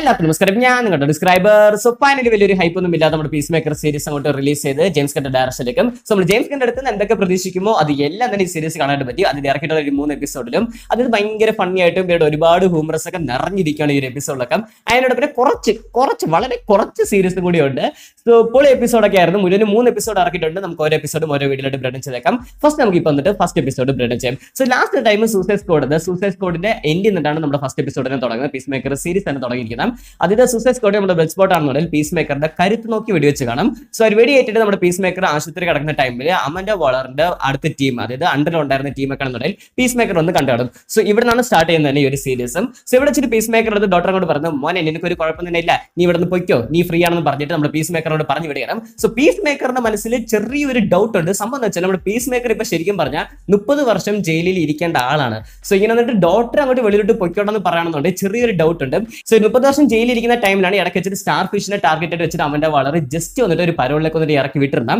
എല്ലാത്തിനും നമസ്കാരം ഞാൻ നിങ്ങളുടെ ഡിസ്ക്രൈബർ സോ ഫൈനലി വലിയൊരു ഹൈപ്പ് ഒന്നും ഇല്ലാതെ നമ്മുടെ പീസ് മേക്കർ സീരീസ് അങ്ങോട്ട് റിലീസ് ചെയ്ത് ജെയിംസ് കണ്ട ഡയറക്ഷനിലേക്കും സോ നമ്മൾ ജെയിംസ് കണ്ട അടുത്ത് എന്തൊക്കെ പ്രതീക്ഷിക്കുമോ അത് എല്ലാം തന്നെ ഈ സീരീസ് കാണാനായിട്ട് പറ്റി അതിൽ ഇറക്കിയിട്ടുള്ള ഒരു മൂന്ന് എപ്പിസോഡിലും അതിൽ ഭയങ്കര ഫണ്ണി ആയിട്ടും വീട് ഒരുപാട് ഹ്യൂമറസ് ഒക്കെ നിറഞ്ഞിരിക്കുകയാണ് ഈ ഒരു അതിനോട് പിന്നെ കുറച്ച് കുറച്ച് വളരെ കുറച്ച് കൂടി ഉണ്ട് സോ ഇപ്പോൾ എപ്പിസോഡൊക്കെ ആയിരുന്നു മുന്നിൽ മൂന്ന് എപ്പിസോഡ് ഇറക്കിയിട്ടുണ്ട് നമുക്ക് ഓരോ എപ്പിസോഡും ഓരോ വീഡിയോയിട്ട് ബ്രെഡൻ ചെയ്തേക്കാം ഫസ്റ്റ് നമുക്ക് ഇപ്പോൾ വന്നിട്ട് ഫസ്റ്റ് എപ്പിസോഡ് ബ്രെഡൻ ചെയ്യാം so last time suicide squad suicide സ്കോഡിന്റെ എൻഡിൽ നിന്നിട്ടാണ് നമ്മുടെ ഫസ്റ്റ് എപ്പിസോഡിനെ തുടങ്ങുന്നത് പീസ് മേക്കർ സീരീസ് തന്നെ തുടങ്ങിയിരിക്കുന്നത് കാണാം അതിന്റെ സൂസൈഡ് സ്കോഡ് നമ്മുടെ ബ്ലഡ് സ്പോട്ട് ആണെന്നുണ്ടെങ്കിൽ പീസ് മേക്കറിന്റെ കരുത്ത് നോക്കി വെടിവെച്ച് കാണാം സോ ഒരു വെടിയേറ്റിട്ട് നമ്മുടെ പീസ് മേക്കർ ആശുപത്രി കിടക്കുന്ന ടൈമിൽ അമന്റെ വളറിന്റെ അടുത്ത ടീം അതായത് അണ്ടറിൽ ഉണ്ടായിരുന്ന ടീമൊക്കെ ആണെന്നുണ്ടെങ്കിൽ പീസ് മേക്കർ ഒന്ന് കണ്ടുകാണും സോ ഇവിടെ നിന്നാണ് സ്റ്റാർട്ട് ചെയ്യുന്നത് ഈ ഒരു സീരീസും സോ ഇവിടെ വെച്ചിട്ട് പീസ് മേക്കർ എടുത്ത് ഡോക്ടർ അങ്ങോട്ട് പറഞ്ഞു മോനെ നിനക്ക് ഒരു കുഴപ്പം തന്നെ ഇല്ല നീ ഇവിടെ നിന്ന് പൊയ്ക്കോ നീ ഫ്രീ ആണെന്ന് പറഞ്ഞിട്ട് നമ്മുടെ പീസ് മേക്കറോട് പറഞ്ഞു വിടുകയാണ് സോ പീസ് മേക്കറിന്റെ മനസ്സിൽ ചെറിയൊരു ഡൗട്ട് ഉണ്ട് സംഭവം വെച്ചാൽ നമ്മുടെ പീസ് മേക്കർ ഇപ്പൊ ശരിക്കും പറഞ്ഞാൽ മുപ്പത് വർഷം ജയിലിൽ ഇരിക്കേണ്ട ആളാണ് സോ ഇങ്ങനെ വന്നിട്ട് ഡോക്ടർ അങ്ങോട്ട് വെളിയിലോട്ട് പൊയ്ക്കോട്ടെന്ന് പറയുകയാണെന്നുണ്ടെങ്കിൽ ചെറിയൊരു ഡൗട്ട് ഉണ്ട് സോ മുപ്പത് വർഷം ജയിലിരിക്കുന്ന ടൈമിലാണ് ഇടയ്ക്ക് വെച്ചിട്ട് സ്റ്റാർ ഫിഷിനെ ആയിട്ട് വെച്ചിട്ട് അവന്റെ വളരെ ജസ്റ്റ് വന്നിട്ട് ഒരു പരോളിലേക്ക് വന്നിട്ട് ഇറക്കി വിട്ടിരുന്ന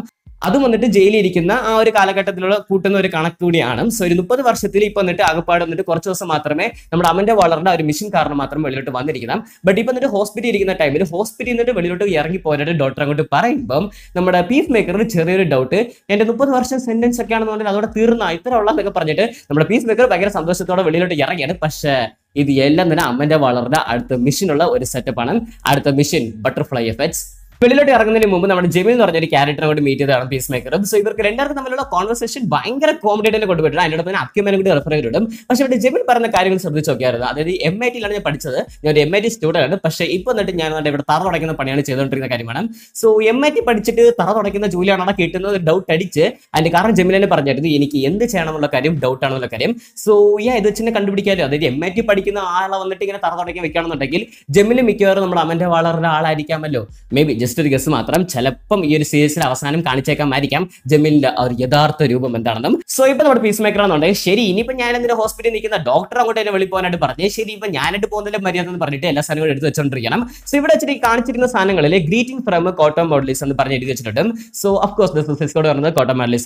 അത് വന്നിട്ട് ജയിലിരിക്കുന്ന ആ ഒരു കാലഘട്ടത്തിലുള്ള കൂട്ടുന്ന ഒരു കണക്ക് കൂടിയാണ് സോ ഒരു മുപ്പത് വർഷത്തിൽ ഇപ്പൊ വന്നിട്ട് ആകപ്പാട് വന്നിട്ട് കുറച്ച് ദിവസം മാത്രമേ നമ്മുടെ അമ്മന്റെ വളറിന്റെ ഒരു മിഷൻ കാരണം മാത്രം വെളിയിലോട്ട് വന്നിരിക്കണം ബട്ട് ഇപ്പൊ എന്നിട്ട് ഹോസ്പിറ്റലിൽ ഇരിക്കുന്ന ടൈമിൽ ഹോസ്പിറ്റലിൽ നിന്നിട്ട് വെളിയിലോട്ട് ഇറങ്ങി പോയിട്ട് ഡോക്ടർ അങ്ങോട്ട് പറയുമ്പം നമ്മുടെ പീസ് മേക്കറിന് ചെറിയൊരു ഡൗട്ട് എന്റെ മുപ്പത് വർഷം സെന്റൻസ് ഒക്കെ ആണെന്നുണ്ടെങ്കിൽ അതോടെ തീർന്ന ഇത്ര ഉള്ളതൊക്കെ പറഞ്ഞിട്ട് നമ്മുടെ പീസ് മേക്കർ ഭയങ്കര സന്തോഷത്തോടെ വെളിയിലോട്ട് ഇറങ്ങിയാണ് പക്ഷേ ഇത് എല്ലാം തന്നെ അമ്മന്റെ വളർന്ന അടുത്ത മിഷനുള്ള ഒരു സെറ്റപ്പാണ് അടുത്ത മിഷൻ ബട്ടർഫ്ലൈ എഫക്ട്സ് പെള്ളിലോട്ട് ഇറങ്ങുന്നതിന് മുമ്പ് നമ്മുടെ ജമീൽ എന്ന് പറഞ്ഞൊരു ക്യാരക്ടറെ കൊണ്ട് മീറ്റ് ചെയ്തതാണ് പീസ് മേക്കർ സോ ഇവർക്ക് രണ്ടാർക്കും തമ്മിലുള്ള കോൺവെർസേഷൻ ഭയങ്കര കോമഡി തന്നെ കൊണ്ടുപോയിട്ടുണ്ട് അതിനോട് തന്നെ കൂടി റെഫർ ചെയ്തിട്ടും പക്ഷേ ഇവിടെ ജമീൽ പറഞ്ഞ കാര്യങ്ങൾ ശ്രദ്ധിച്ച് നോക്കിയായിരുന്നു അതായത് എം ഐ ടിയിലാണ് ഞാൻ പഠിച്ചത് ഞാൻ ഒരു എം ഐ ടി സ്റ്റുഡൻ്റ് ആണ് പക്ഷേ ഇപ്പോൾ എന്നിട്ട് ഞാൻ ഇവിടെ തറ തുടയ്ക്കുന്ന പണിയാണ് ചെയ്തുകൊണ്ടിരിക്കുന്ന കാര്യമാണ് സോ എം ഐ ടി പഠിച്ചിട്ട് തറ തുടയ്ക്കുന്ന ജോലിയാണോ കിട്ടുന്നത് ഡൗട്ട് അടിച്ച് അതിൻ്റെ കാരണം ജമീലിനെ പറഞ്ഞായിരുന്നു എനിക്ക് എന്ത് ചെയ്യണമെന്നുള്ള കാര്യം ഡൗട്ട് ആണെന്നുള്ള കാര്യം സോ യാ ഇത് വെച്ചിട്ട് കണ്ടുപിടിക്കാമല്ലോ അതായത് എം ഐ ടി പഠിക്കുന്ന ആളെ വന്നിട്ട് ഇങ്ങനെ തറ തുടയ്ക്കാൻ വെക്കുകയാണെന്നുണ്ടെങ്കിൽ ജമീലിന് മിക്കവാറും നമ്മുടെ അമൻ്റെ വാളറിന്റെ ആളായിരിക്കാമല്ലോ മേ ബി ജസ്റ്റ് ഒരു ഗസ് മാത്രം ചിലപ്പം ഈ ഒരു സീരീസിന്റെ അവസാനം കാണിച്ചേക്കാമായിരിക്കാം ജമീലിന്റെ ഒരു യഥാർത്ഥ രൂപം എന്താണെന്നും സോ ഇപ്പൊ നമ്മുടെ പീസ് മേക്കർ ആണെന്നുണ്ടെങ്കിൽ ശരി ഇനിയിപ്പോ ഞാൻ എന്തിന്റെ ഹോസ്പിറ്റലിൽ നിൽക്കുന്ന ഡോക്ടർ അങ്ങോട്ട് എന്നെ വെളിപ്പോകാനായിട്ട് പറഞ്ഞു ശരി ഇപ്പൊ ഞാനായിട്ട് പോകുന്നതിന്റെ മര്യാദ എന്ന് പറഞ്ഞിട്ട് എല്ലാ സാധനങ്ങളും എടുത്ത് വെച്ചോണ്ടിരിക്കണം സോ ഇവിടെ വെച്ചിട്ട് കാണിച്ചിരിക്കുന്ന സാധനങ്ങളിൽ ഗ്രീറ്റിംഗ് ഫ്രം കോട്ടം മോഡലീസ് എന്ന് പറഞ്ഞ് എഴുതി വെച്ചിട്ടുണ്ട് so of course this is code പറഞ്ഞത് കോട്ടം ആണ്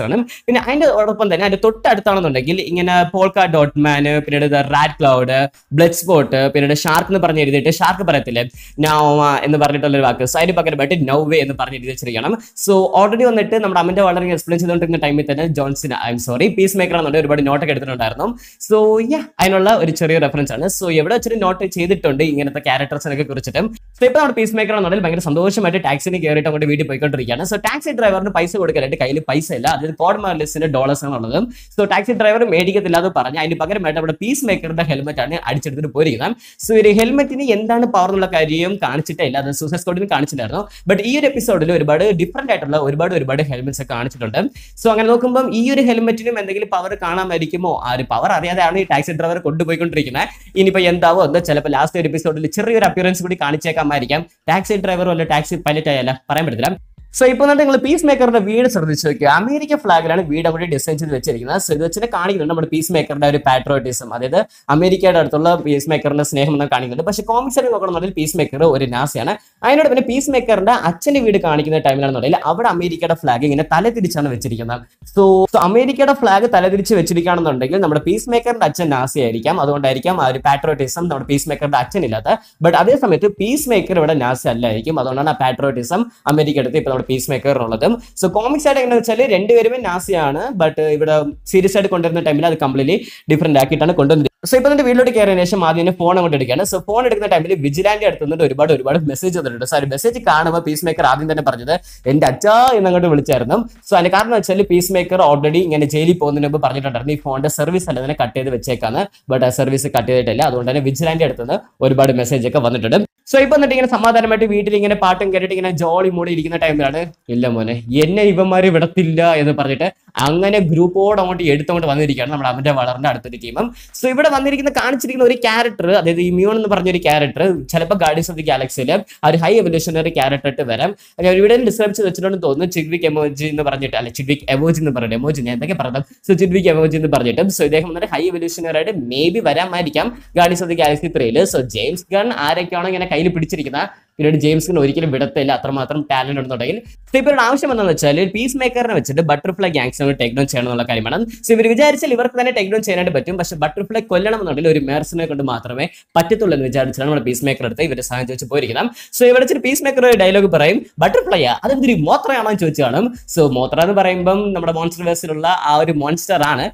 പിന്നെ അതിന്റെ ഒപ്പം തന്നെ അതിന്റെ തൊട്ടടുത്താണെന്നുണ്ടെങ്കിൽ ഇങ്ങനെ പോൾക്ക ഡോട്ട് മാൻ പിന്നീട് റാറ്റ് ക്ലൗഡ് ബ്ലഡ് സ്പോട്ട് പിന്നീട് ഷാർക്ക് എന്ന് പറഞ്ഞ് എഴുതിയിട്ട് ഷാർക്ക് പറയത്തില്ലേ നാവ എന്ന് പറഞ്ഞിട്ടുള്ള ഒരു വാക്ക് സൈഡ് അതിന് പകരം വന്നിട്ട് നൗ വേ എന്ന് പറഞ്ഞ് എഴുതി വെച്ചിരിക്കണം സോ ഓൾറെഡി വന്നിട്ട് നമ്മുടെ അമ്മന്റെ വളരെ എക്സ്പ്ലെയിൻ ചെയ്തുകൊണ്ടിരുന്ന ടൈമിൽ തന്നെ ജോൺസിന് I am sorry peace maker എന്നുണ്ട് ഒരുപാട് നോട്ടൊക്കെ എടുത്തിട്ടുണ്ടായിരുന്നു സോ യാ അതിനുള്ള ഒരു ചെറിയ റെഫറൻസ് ആണ് സോ എവിടെ വെച്ചൊരു നോട്ട് ചെയ്തിട്ടുണ്ട് ഇങ്ങനത്തെ ക്യാരക്ടേഴ്സിനൊക്കെ കുറിച്ചിട്ടും സോ ഇപ്പൊ നമ്മുടെ പീസ് മേക്കർ എന്നുണ്ടെങ്കിൽ ഭയങ്കര സന്തോഷമായിട്ട് ടാക്സിന് കയറിയിട്ട് അങ്ങോട്ട് വീട്ടിൽ പോയിക്കൊണ്ടിരിക്കുകയാണ് സോ ടാക്സി ഡ്രൈവറിന് പൈസ കൊടുക്കാനായിട്ട് കയ്യിൽ പൈസ ഇല്ല അതായത് കോഡ് മാർലിസിന്റെ ഡോളേഴ്സ് ആണുള്ളത് സോ ടാക്സി ഡ്രൈവർ മേടിക്കത്തില്ല എന്ന് പറഞ്ഞാൽ അതിന് പകരമായിട്ട് നമ്മുടെ പീസ് മേക്കറിന്റെ ഹെൽമെറ്റ് ആണ് അടിച്ചെടുത്തിട്ട് പോയിരിക്കുന്നത് സോ ഒരു ഹെൽമെറ്റിന് എന്താണ് പവർ എന്നുള്ള കാര്യം കാണിച്ചിട്ടില്ല അത് സൂസൈസ് കോഡിന് കാണിച്ചില്ലായിരുന്നു ബട്ട് ഈ ഒരു എപ്പിസോഡിൽ ഒരുപാട് ഡിഫറെന്റ് ആയിട്ടുള്ള ഒരുപാട് ഒരുപാട് ഹെൽമെറ്റ്സ് ഒക്കെ കാണിച്ചിട്ടുണ്ട് സോ അങ്ങനെ നോക്കുമ്പോൾ ഈ ഒരു ഹെൽമെറ്റിനും എന്തെങ്കിലും പവർ കാണാമായിരിക്കുമോ ആ ഒരു പവർ അറിയാതെയാണ് ഈ ടാക്സി ഡ്രൈവർ കൊണ്ടുപോയിക്കൊണ്ടിരിക്കുന്നത് ഇനിയിപ്പോൾ എന്താവോ എന്താ ചിലപ്പോൾ ലാസ്റ്റ് ഒരു എപ്പിസോഡിൽ ചെറിയൊരു അപ്പിയറൻസ് കൂടി കാണിച്ചേക്കാമായിരിക്കാം ടാക്സി ഡ്രൈവർ അല്ല ടാക്സി പൈലറ്റ് ആയാലും പറയാൻ പറ്റത്തില്ല സോ ഇപ്പൊ നിങ്ങൾ പീസ് മേക്കറിന്റെ വീട് ശ്രദ്ധിച്ചു നോക്കുക അമേരിക്ക ഫ്ലാഗിലാണ് വീട് അവിടെ ഡിസൈൻ ചെയ്ത് വെച്ചിരിക്കുന്നത് സോ കാണിക്കുന്നുണ്ട് നമ്മുടെ പീസ് മേക്കറിന്റെ ഒരു പാട്രോട്ടിസം അതായത് അമേരിക്കയുടെ അടുത്തുള്ള പീസ് മേക്കറിന്റെ സ്നേഹം എന്ന് കാണിക്കുന്നുണ്ട് പക്ഷേ കോമിക്സ് നോക്കണമെന്നുണ്ടെങ്കിൽ പീസ് മേക്കർ ഒരു നാസിയാണ് അതിനോട് പിന്നെ പീസ് മേക്കറിന്റെ അച്ഛന്റെ വീട് കാണിക്കുന്ന ടൈമിലാണെന്നുണ്ടെങ്കിൽ അവിടെ അമേരിക്കയുടെ ഫ്ലാഗ് ഇങ്ങനെ തലതിരിച്ചാണ് വെച്ചിരിക്കുന്നത് സോ സോ അമേരിക്കയുടെ ഫ്ലാഗ് തലതിരിച്ച് വെച്ചിരിക്കുകയാണെന്നുണ്ടെങ്കിൽ നമ്മുടെ പീസ് മേക്കറിന്റെ അച്ഛൻ നാസിയായിരിക്കാം അതുകൊണ്ടായിരിക്കാം ആ ഒരു പാട്രോട്ടിസം നമ്മുടെ പീസ് മേക്കറിന്റെ അച്ഛനില്ലാത്ത ബട്ട് അതേ സമയത്ത് പീസ് മേക്കർ ഇവിടെ നാസി അല്ലായിരിക്കും അതുകൊണ്ടാണ് ആ പാട്രോട്ടിസം അമേരിക്ക എടുത്ത് ഇപ്പോൾ ഇവിടെ പീസ് മേക്കറിനുള്ളത് സോ കോമിക്സ് ആയിട്ട് എങ്ങനെ വെച്ചാൽ രണ്ടുപേരും നാസിയാണ് ബട്ട് ഇവിടെ സീരിയസ് ആയിട്ട് കൊണ്ടുവരുന്ന ടൈമിൽ അത് കംപ്ലീറ്റ്ലി ഡിഫറെന്റ് ആക്കിയിട്ടാണ് കൊണ്ടുവന്നത് സോ ഇപ്പോൾ നിന്റെ വീട്ടിലോട്ട് കയറിയതിന് ശേഷം ആദ്യം തന്നെ ഫോൺ അങ്ങോട്ട് എടുക്കുകയാണ് സോ ഫോൺ എടുക്കുന്ന ടൈമിൽ വിജിലാൻഡ് എടുത്തുന്നുണ്ട് ഒരുപാട് ഒരുപാട് മെസ്സേജ് വന്നിട്ടുണ്ട് സോ ആ മെസ്സേജ് കാണുമ്പോൾ പീസ് മേക്കർ ആദ്യം തന്നെ പറഞ്ഞത് എന്റെ അച്ഛ എന്നങ്ങോട്ട് വിളിച്ചായിരുന്നു സോ അതിന് കാരണം വെച്ചാൽ പീസ് മേക്കർ ഓൾറെഡി ഇങ്ങനെ ജയിലിൽ പോകുന്നതിന് മുമ്പ് പറഞ്ഞിട്ടുണ്ടായിരുന്നു ഈ ഫോണിന്റെ സർവീസ് അല്ല തന്നെ കട്ട് ചെയ്ത് വെച്ചേക്കാണ് ബട്ട് ആ സർവീസ് കട്ട് ചെയ്തിട്ടില്ല അതുകൊണ്ട് തന്നെ വിജിലാൻഡ് അടുത്തുനിന്ന് ഒരുപാട് മെസ്സേജ് ഒക്കെ വന്നിട്ടുണ്ട് സോ ഇപ്പൊ എന്നിട്ട് ഇങ്ങനെ സമാധാനമായിട്ട് വീട്ടിൽ ഇങ്ങനെ പാട്ടും കേട്ടിട്ട് ഇങ്ങനെ ജോളി മൂടി ഇരിക്കുന്ന ടൈമിലാണ് ഇല്ല മോനെ എന്നെ ഇവന്മാർ വിടത്തില്ല എന്ന് പറഞ്ഞിട്ട് അങ്ങനെ ഗ്രൂപ്പോട് അങ്ങോട്ട് എടുത്തുകൊണ്ട് വന്നിരിക്കുകയാണ് നമ്മുടെ അവന്റെ വളറിന്റെ അടുത്തൊരു ടീമും സോ ഇവിടെ വന്നിരിക്കുന്ന കാണിച്ചിരിക്കുന്ന ഒരു ക്യാരക്ടർ അതായത് ഇമ്യൂൺ എന്ന് പറഞ്ഞൊരു ക്യാരക്ടർ ചിലപ്പോൾ ഗാർഡിയൻസ് ഓഫ് ദി ഗാലക്സിയിൽ ആ ഒരു ഹൈ എവല്യൂഷണറി ക്യാരക്ടർ ആയിട്ട് വരാം ഞാൻ ഇവിടെ ഡിസ്ക്രൈബ് ചെയ്ത് വെച്ചിട്ടുണ്ടെന്ന് തോന്നുന്നു ചിഡ്വിക് എമോജി എന്ന് പറഞ്ഞിട്ട് അല്ലെ ചിഡ്വിക് എമോജി എന്ന് പറഞ്ഞിട്ട് എമോജി ഞാൻ എന്തൊക്കെ പറഞ്ഞത് സോ ചിഡ്വിക് എമോജി എന്ന് പറഞ്ഞിട്ടും സോ ഇദ്ദേഹം വന്നിട്ട് ഹൈ എവല്യൂഷണറായിട്ട് മേ ബി വരാമായിരിക്കാം ഗാർഡിയൻസ് ഓഫ് ദി ഗാലക്സി ത്രീയിൽ സോ ജെയിംസ് ഗൺ ആരൊക്കെയാണോ ഇങ്ങനെ കയ്യിൽ പിടിച്ചിരിക്കുന്നത് പിന്നീട് ജെയിംസിന് ഒരിക്കലും വിടത്തില്ല അത്രമാത്രം ടാലന്റ് ഉണ്ടെന്നുണ്ടെങ്കിൽ ഇവരുടെ ആവശ്യം എന്താണെന്ന് വെച്ചാൽ ഒരു പീസ് മേക്കറിനെ വെച്ചിട്ട് ബട്ടർഫ്ലൈ ഗ്യാങ്സിനോട് ടേക്ക് ഡൗൺ ചെയ്യണം എന്നുള്ള കാര്യമാണ് സോ ഇവർ വിചാരിച്ചാൽ ഇവർക്ക് തന്നെ ടേക്ക് ഡൗൺ ചെയ്യാനായിട്ട് പറ്റും പക്ഷേ ബട്ടർഫ്ലൈ കൊല്ലണം എന്നുണ്ടെങ്കിൽ ഒരു മേർസിനെ കൊണ്ട് മാത്രമേ പറ്റത്തുള്ളൂ എന്ന് വിചാരിച്ചാണ് നമ്മുടെ പീസ് മേക്കർ എടുത്ത് ഇവരെ സഹായം ചോദിച്ചു പോയിരിക്കണം സോ ഇവിടെ വെച്ചിട്ട് പീസ് മേക്കർ ഒരു ഡയലോഗ് പറയും ബട്ടർഫ്ലൈ അതെന്തൊരു മോത്രയാണോ എന്ന് ചോദിച്ചു കാണും സോ മോത്ര എന്ന് പറയുമ്പം നമ്മുടെ മോൺസ്റ്റർ വേഴ്സിലുള്ള ആ ഒരു മോൺസ്റ്റർ ആണ്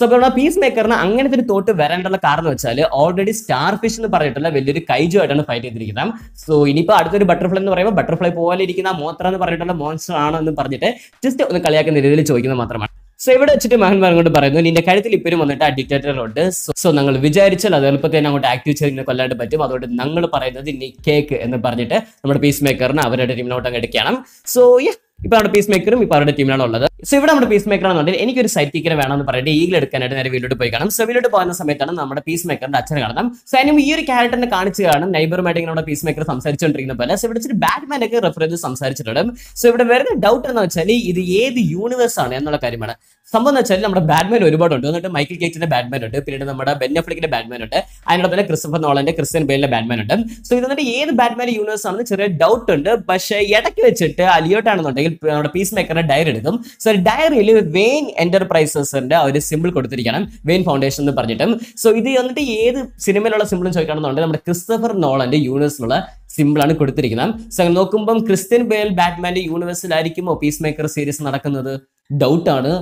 സോ നമ്മുടെ പീസ് മേക്കറിന് അങ്ങനത്തെ ഒരു തോട്ട് വരാനുള്ള കാരണം വെച്ചാൽ ഓൾറെഡി സ്റ്റാർ ഫിഷ് എന്ന് പറഞ്ഞിട്ടുള്ള വലിയൊരു കൈജു ആയിട്ടാണ് ഫൈറ്റ് ചെയ്തിരിക്കുന്നത് സോ ഇനി ഇനിയിപ്പോ അടുത്തൊരു ബട്ടർഫ്ലൈ എന്ന് പറയുമ്പോൾ ബട്ടർഫ്ലൈ പോലെ ഇരിക്കുന്ന മോത്ര എന്ന് പറഞ്ഞിട്ടുള്ള മോൺസ്റ്റർ ആണ് എന്ന് പറഞ്ഞിട്ട് ജസ്റ്റ് ഒന്ന് കളിയാക്കുന്ന രീതിയിൽ ചോദിക്കുന്നത് മാത്രമാണ് സോ ഇവിടെ വെച്ചിട്ട് മഹൻ പറഞ്ഞുകൊണ്ട് പറയുന്നു നിന്റെ കഴുത്തിൽ ഇപ്പോഴും വന്നിട്ട് ആ ഡിക്റ്റേറ്റർ ഉണ്ട് സോ നിങ്ങൾ വിചാരിച്ചാൽ അത് എളുപ്പത്തിൽ തന്നെ അങ്ങോട്ട് ആക്റ്റീവ് ചെയ്ത് ഇങ്ങനെ കൊല്ലാണ്ട് പറ്റും അതുകൊണ്ട് ഞങ്ങൾ പറയുന്നത് ഇനി കേക്ക് എന്ന് പറഞ്ഞിട്ട് നമ്മുടെ പീസ് മേക്കറിന് അവരുടെ ടീമിലോട്ട് അങ്ങ് എടുക്കണം സോ യെ ഇപ്പൊ നമ്മുടെ പീസ് മേക്കറും ഇപ്പൊ അവരുടെ ടീമിലാണ് ഉള്ളത് സോ ഇവിടെ നമ്മുടെ പീസ് മേക്കർ ആണെന്നുണ്ടെങ്കിൽ എനിക്കൊരു സൈറ്റ് കിക്കർ വേണമെന്ന് പറഞ്ഞിട്ട് ഈഗിൽ എടുക്കാനായിട്ട് നേരെ വീട്ടിലോട്ട് പോയി കാണാം സോ വീട്ടിൽ പോകുന്ന സമയത്താണ് നമ്മുടെ പീസ് മേക്കറിന്റെ അച്ഛൻ കാണാം സോ അതിന് ഈ ഒരു ക്യാരക്ടറിനെ കാണിച്ചു കാണും നൈബറുമായിട്ട് ഇങ്ങനെ പീസ് മേക്കർ സംസാരിച്ചുകൊണ്ടിരിക്കുന്ന പോലെ സോ ഇവിടെ ബാറ്റ്മാൻ ഒക്കെ റെഫർ ചെയ്ത് സംസാരിച്ചിട്ടുണ്ട് സോ ഇവിടെ വരുന്ന ഡൗട്ട് എന്ന് വെച്ചാൽ ഇത് ഏത് യൂണിവേഴ്സ് ആണ് എന്നുള്ള കാര്യമാണ് സംഭവം എന്ന് വെച്ചാൽ നമ്മുടെ ബാറ്റ്മാൻ ഒരുപാടുണ്ട് എന്നിട്ട് മൈക്കിൾ കേച്ചിന്റെ ബാറ്റ്മാൻ ഉണ്ട് പിന്നീട് നമ്മുടെ ബെന്നഫ്ലിക്കിന്റെ ബാറ്റ്മാൻ ഉണ്ട് തന്നെ ക്രിസ്റ്റഫർ നോളന്റെ ക്രിസ്ത്യൻ ബെയിലിന്റെ ബാറ്റ്മാൻ ഉണ്ട് സോ ഇത് ഏത് ബാറ്റ്മാൻ യൂണിവേഴ്സ് ആണെന്ന് ചെറിയ ഡൗട്ട് ഉണ്ട് പക്ഷേ ഇടയ്ക്ക് വെച്ചിട്ട് അലിയോട്ടാണെന്നുണ്ടെങ്കിൽ നമ്മുടെ പീസ് മേക്കറിന്റെ ഡയറി എടുക്കും സോ ഡയറിയിൽ വെയിൻ എന്റർപ്രൈസസിന്റെ ആ ഒരു സിമ്പിൾ കൊടുത്തിരിക്കണം വെയിൻ ഫൗണ്ടേഷൻ എന്ന് പറഞ്ഞിട്ട് സോ ഇത് വന്നിട്ട് ഏത് സിനിമയിലുള്ള സിമ്പിളും ചോദിക്കണമെന്നുണ്ടെങ്കിൽ നമ്മുടെ ക്രിസ്റ്റഫർ നോളന്റെ യൂണിവേഴ്സിലുള്ള സിമ്പിളാണ് കൊടുത്തിരിക്കുന്നത് സോ നോക്കുമ്പോൾ ക്രിസ്ത്യൻ ബേൽ ബാറ്റ്മാന്റെ യൂണിവേഴ്സിലായിരിക്കുമോ പീസ് മേക്കർ സീരീസ് നടക്കുന്നത് ഡൗട്ടാണ്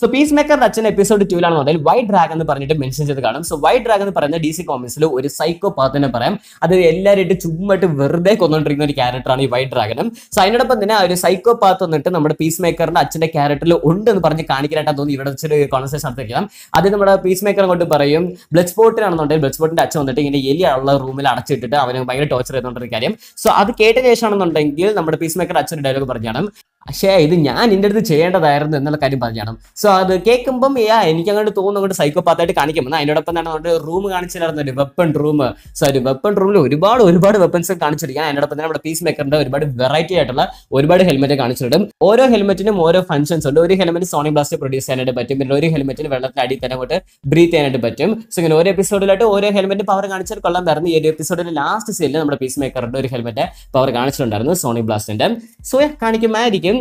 സോ പീസ് മേക്കർ അച്ഛൻ എപ്പിസോഡ് ടൂലാണെന്നുണ്ടെങ്കിൽ വൈറ്റ് ഡ്രാഗൺ എന്ന് പറഞ്ഞിട്ട് മെൻഷൻ ചെയ്ത് കാണും സോ വൈറ്റ് ഡ്രാഗൺ എന്ന് പറയുന്ന ഡി സി കോമിക്സിൽ ഒരു സൈക്കോ പാത്ത് തന്നെ പറയാം അത് എല്ലാവരും ചുമ്മാട്ട് വെറുതെ കൊന്നുകൊണ്ടിരിക്കുന്ന ഒരു ക്യാരക്ടറാണ് ഈ വൈറ്റ് ഡ്രാഗനും സോ അതിനോടൊപ്പം തന്നെ ആ ഒരു സൈക്കോ പാത്ത് വന്നിട്ട് നമ്മുടെ പീസ് മേക്കറിന്റെ അച്ഛന്റെ ക്യാരക്ടറിൽ ഉണ്ട് എന്ന് പറഞ്ഞ് കാണിക്കാനായിട്ട് തോന്നി ഇവിടെ വെച്ചൊരു കോൺവെർസേഷൻ നടത്തിയിരിക്കണം അത് നമ്മുടെ പീസ് മേക്കർ കൊണ്ട് പറയും ബ്ലഡ് സ്പോട്ടിനാണെന്നുണ്ടെങ്കിൽ ബ്ലഡ് സ്പോട്ടിന്റെ അച്ഛൻ വന്നിട്ട് ഇങ്ങനെ എലിയുള്ള റൂമിൽ അടച്ചിട്ടിട്ട് അവന് ഭയങ്കര ടോർച്ചർ ചെയ്തുകൊണ്ടിരിക്കുന്ന കാര്യം സോ അത് കേട്ട ശേഷമാണെന്നുണ്ടെങ്കിൽ നമ്മുടെ പീസ് മേക്കർ അച്ഛൻ ഡയലോഗ് പറഞ്ഞാണ് പക്ഷേ ഇത് ഞാൻ എൻ്റെ അടുത്ത് ചെയ്യേണ്ടതായിരുന്നു എന്നുള്ള കാര്യം പറഞ്ഞാണ് സോ അത് കേൾക്കുമ്പം ഏ എനിക്ക് അങ്ങോട്ട് തോന്നുന്നു അങ്ങോട്ട് പാത്തായിട്ട് കാണിക്കും എന്നാൽ അതിനോടൊപ്പം തന്നെ നമ്മുടെ റൂം കാണിച്ചിരുന്ന ഒരു വെപ്പൺ റൂം സോ ഒരു വെപ്പൺ റൂമിൽ ഒരുപാട് ഒരുപാട് വെപ്പൺസ് കാണിച്ചിരിക്കാം അതിനോടൊപ്പം തന്നെ നമ്മുടെ പീസ് മേക്കറിന്റെ ഒരുപാട് വെറൈറ്റി ആയിട്ടുള്ള ഒരുപാട് ഹെൽമെറ്റ് കാണിച്ചിടും ഓരോ ഹെൽമെറ്റിനും ഓരോ ഫംഗ്ഷൻസ് ഉണ്ട് ഒരു ഹെൽമെറ്റ് സോണി ബ്ലാസ്റ്റ് പ്രൊഡ്യൂസ് ചെയ്യാനായിട്ട് പറ്റും പിന്നെ ഒരു ഹെൽമെറ്റിന് വെള്ളത്തിന് അടിയിൽ തന്നെ അങ്ങോട്ട് ബ്രീത്ത് ചെയ്യാനായിട്ട് പറ്റും സോ ഇങ്ങനെ ഓരോ എപ്പിസോഡിലായിട്ട് ഓരോ ഹെൽമെറ്റ് പവർ കാണിച്ചാൽ കൊള്ളാൻ പറഞ്ഞു ഈ ഒരു എപ്പിസോഡിന്റെ ലാസ്റ്റ് സീനിൽ നമ്മുടെ പീസ് മേക്കറിന്റെ ഒരു ഹെൽമെറ്റ് പവർ കാണിച്ചിട്ടുണ്ടായിരുന്നു സോണി ബ്ലാസ്റ്റിന്റെ സോ കാണിക്കുമായിരിക്കും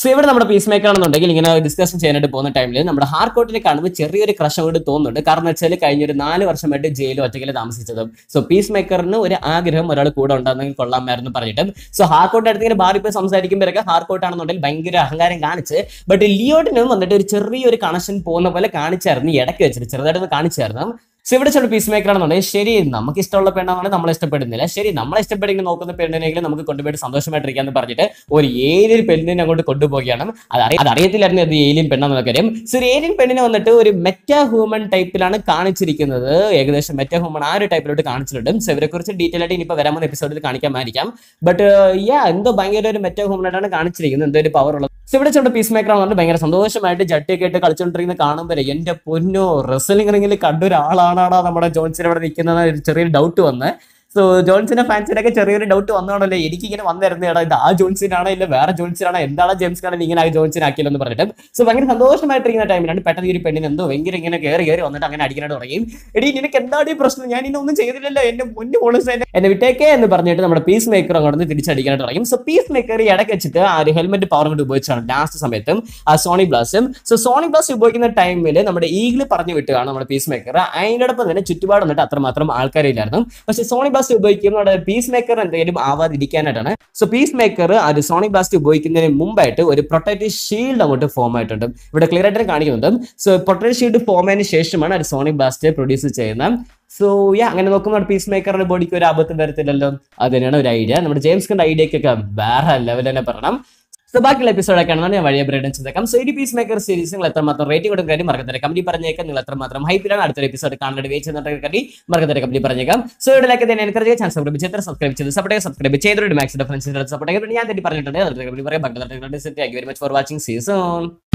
സോ ഇവിടെ നമ്മുടെ പീസ് മേക്കർ ആണെന്നുണ്ടെങ്കിൽ ഇങ്ങനെ ഡിസ്കഷൻ ചെയ്യാനായിട്ട് പോകുന്ന ടൈമിൽ നമ്മുടെ ഹാർക്കോട്ടിനെ കാണുമ്പോൾ ചെറിയൊരു ക്രഷം കൂടി തോന്നുന്നുണ്ട് കാരണം വെച്ചാൽ കഴിഞ്ഞൊരു നാല് വർഷമായിട്ട് ജയിലിൽ ഒറ്റയ്ക്കൽ താമസിച്ചതും സോ പീസ് മേക്കറിന് ഒരു ആഗ്രഹം ഒരാൾ കൂടെ ഉണ്ടാകുന്നെങ്കിൽ കൊള്ളാമായിരുന്നു പറഞ്ഞിട്ട് സോ ഹാർക്കോട്ട് അടുത്ത് ഇങ്ങനെ ബാറി പോയി സംസാരിക്കുമ്പോഴൊക്കെ ഹാർക്കോട്ടാണെന്നുണ്ടെങ്കിൽ ഭയങ്കര അഹങ്കാരം കാണിച്ച് ബട്ട് ലിയോട്ടിനും വന്നിട്ട് ഒരു ചെറിയൊരു കണക്ഷൻ പോകുന്ന പോലെ കാണിച്ചായിരുന്നു ഇടയ്ക്ക് വെച്ചിട്ട് ചെറുതായിട്ടൊന്ന് കാണിച്ചായിരുന്നു സോ ഇവിടെ ചില പീസ് മേക്കർ ആണെന്നുണ്ടെങ്കിൽ ശരി നമുക്ക് ഇഷ്ടമുള്ള പെണ്ണാണെന്നുണ്ടെങ്കിൽ നമ്മളെ ഇഷ്ടപ്പെടുന്നില്ല ശരി നമ്മളെ ഇഷ്ടപ്പെടുന്ന നോക്കുന്ന പെണ്ണിനെങ്കിലും നമുക്ക് കൊണ്ടുപോയിട്ട് സന്തോഷമായിട്ടിരിക്കാന്ന് പറഞ്ഞിട്ട് ഒരു ഏലിയൻ പെണ്ണിനെ അങ്ങോട്ട് കൊണ്ടുപോകുകയാണ് അത് അത് അറിയത്തില്ലായിരുന്നു അത് ഏലിയൻ പെണ്ണാന്നൊക്കെ കാര്യം സോ ഒരു ഏലിയൻ പെണ്ണിനെ വന്നിട്ട് ഒരു മെറ്റാ ഹ്യൂമൻ ടൈപ്പിലാണ് കാണിച്ചിരിക്കുന്നത് ഏകദേശം മെറ്റാ ഹ്യൂമൻ ആ ഒരു ടൈപ്പിലോട്ട് കാണിച്ചിട്ടുണ്ട് സോ ഇവരെക്കുറിച്ച് ഡീറ്റെയിൽ ആയിട്ട് ഇനിയിപ്പോൾ വരാമെന്ന എപ്പിസോഡിൽ കാണിക്കാമായിരിക്കാം ബട്ട് യാ എന്തോ ഭയങ്കര ഒരു മെറ്റാ ഹ്യൂമൻ ആയിട്ടാണ് കാണിച്ചിരിക്കുന്നത് എന്തോ ഒരു പവർ ഉള്ളത് സോ ഇവിടെ ചെറുപ്പം പീസ് മേക്കർ ആണെന്നുണ്ട് ഭയങ്കര സന്തോഷമായിട്ട് ജട്ടിയൊക്കെ ആയിട്ട് കളിച്ചുകൊണ്ടിരിക്കുന്നത് കാണുമ്പോൾ എന്റെ പൊന്നോ റെസലിംഗ് റിങ്ങിൽ കണ്ടൊരാളാണ് ആളാണ് നമ്മുടെ ജോൺസൺ ഇവിടെ നിൽക്കുന്നത് ഒരു ചെറിയൊരു ഡൗട്ട് വന്ന് സോ ജോൺസിന്റെ ഫാൻസിനൊക്കെ ചെറിയൊരു ഡൗട്ട് വന്നതാണല്ലോ ഇങ്ങനെ വന്നിരുന്നേടാ ഇത് ആ ജോൺസിനാണോ ഇല്ല വേറെ ജോൺസിനാണോ എന്താണ് ജെയിംസ് കാണാൻ ഇങ്ങനെ ആ ജോൺസിനെ ആക്കിയല്ലോ പറഞ്ഞിട്ട് സോ ഭയങ്കര സന്തോഷമായിട്ടിരിക്കുന്ന ടൈമിലാണ് പെട്ടെന്ന് ഒരു പെണ്ണിന് എന്തോ ഭയങ്കര ഇങ്ങനെ കയറി കയറി വന്നിട്ട് അങ്ങനെ അടിക്കാനായിട്ട് തുടങ്ങി എടി നിനക്ക് എന്താണ് ഈ പ്രശ്നം ഞാൻ ഇന്നൊന്നും ചെയ്തില്ലല്ലോ എന്റെ മുന്നു പോളിസ് എന്നെ വിട്ടേക്കേ എന്ന് പറഞ്ഞിട്ട് നമ്മുടെ പീസ് മേക്കർ അങ്ങോട്ട് തിരിച്ചടിക്കാനായിട്ട് തുടങ്ങി സോ പീസ് മേക്കർ ഈ ഇടയ്ക്ക് വെച്ചിട്ട് ആ ഒരു ഹെൽമെറ്റ് പവർ കൊണ്ട് ഉപയോഗിച്ചാണ് ലാസ്റ്റ് സമയത്തും ആ സോണി ബ്ലാസ്റ്റും സോ സോണി ബ്ലാസ് ഉപയോഗിക്കുന്ന ടൈമിൽ നമ്മുടെ ഈഗിൾ പറഞ്ഞു വിട്ടുകയാണ് നമ്മുടെ പീസ് മേക്കർ അതിനോടൊപ്പം തന്നെ ചുറ്റുപാട് വന്നിട്ട് അത്രമാത്രം ആൾക്കാരില്ലായിരുന്നു പക്ഷെ സോണി ബ്ലാസ്റ്റ് ഉപയോഗിക്കുമ്പോൾ അവിടെ പീസ് മേക്കർ എന്തെങ്കിലും ആവാതിരിക്കാനായിട്ടാണ് സോ പീസ് മേക്കർ ആ ഒരു സോണിക് ബ്ലാസ്റ്റ് ഉപയോഗിക്കുന്നതിന് മുമ്പായിട്ട് ഒരു പ്രൊട്ടക്റ്റീവ് ഷീൽഡ് അങ്ങോട്ട് ഫോം ആയിട്ടുണ്ട് ഇവിടെ ക്ലിയർ ആയിട്ട് കാണിക്കുന്നുണ്ട് സോ പ്രൊട്ടക്റ്റീവ് ഷീൽഡ് ഫോം ആയതിനു ശേഷമാണ് ആ ഒരു സോണിക് ബ്ലാസ്റ്റ് പ്രൊഡ്യൂസ് ചെയ്യുന്ന സോ യാ അങ്ങനെ നോക്കുമ്പോൾ പീസ് മേക്കറിന്റെ ബോഡിക്ക് ഒരു ആപത്തും വരത്തില്ലല്ലോ അത് ഒരു ഐഡിയ നമ്മുടെ ജെയിംസ് കണ്ട ഐഡിയക്കൊക്കെ വേറെ ലെവൽ തന്നെ പറയണം സോ ബാക്കിയുള്ള എപ്പിസോഡൊക്കെ ആണെന്നാണ് ഞാൻ വഴിയ ബ്രൈഡൻ ചെയ്തേക്കാം സോ ഈ പീസ് മേക്കർ സീരീസ് നിങ്ങൾ എത്രമാത്രം റേറ്റിംഗ് കൊടുക്കാൻ കാര്യം മറക്കത്തില്ല കമ്പനി പറഞ്ഞേക്കാം നിങ്ങൾ എത്രമാത്രം ഹൈപ്പിലാണ് അടുത്തൊരു എപ്പിസോഡ് കാണാൻ വെയിറ്റ് ചെയ്യുന്നുണ്ടെങ്കിൽ കണ്ടി മറക്കത്തില്ല കമ്പനി പറഞ്ഞേക്കാം സോ ഇവിടെ ലൈക്ക് തന്നെ എനിക്ക് ചാൻസ് സബ്സ്ക്രൈബ് ചെയ്ത് സബ്സ്ക്രൈബ് ചെയ്ത് സപ്പോർട്ട് സബ്സ്ക്രൈബ് ചെയ്തൊരു മാക്സിന്റെ ഡിഫറൻസ് സപ്പോർട്ട് ഞാൻ തന്നെ പറഞ്ഞിട്ടുണ്ട് പറയാം സെറ്റ് ആക്കി very much for watching season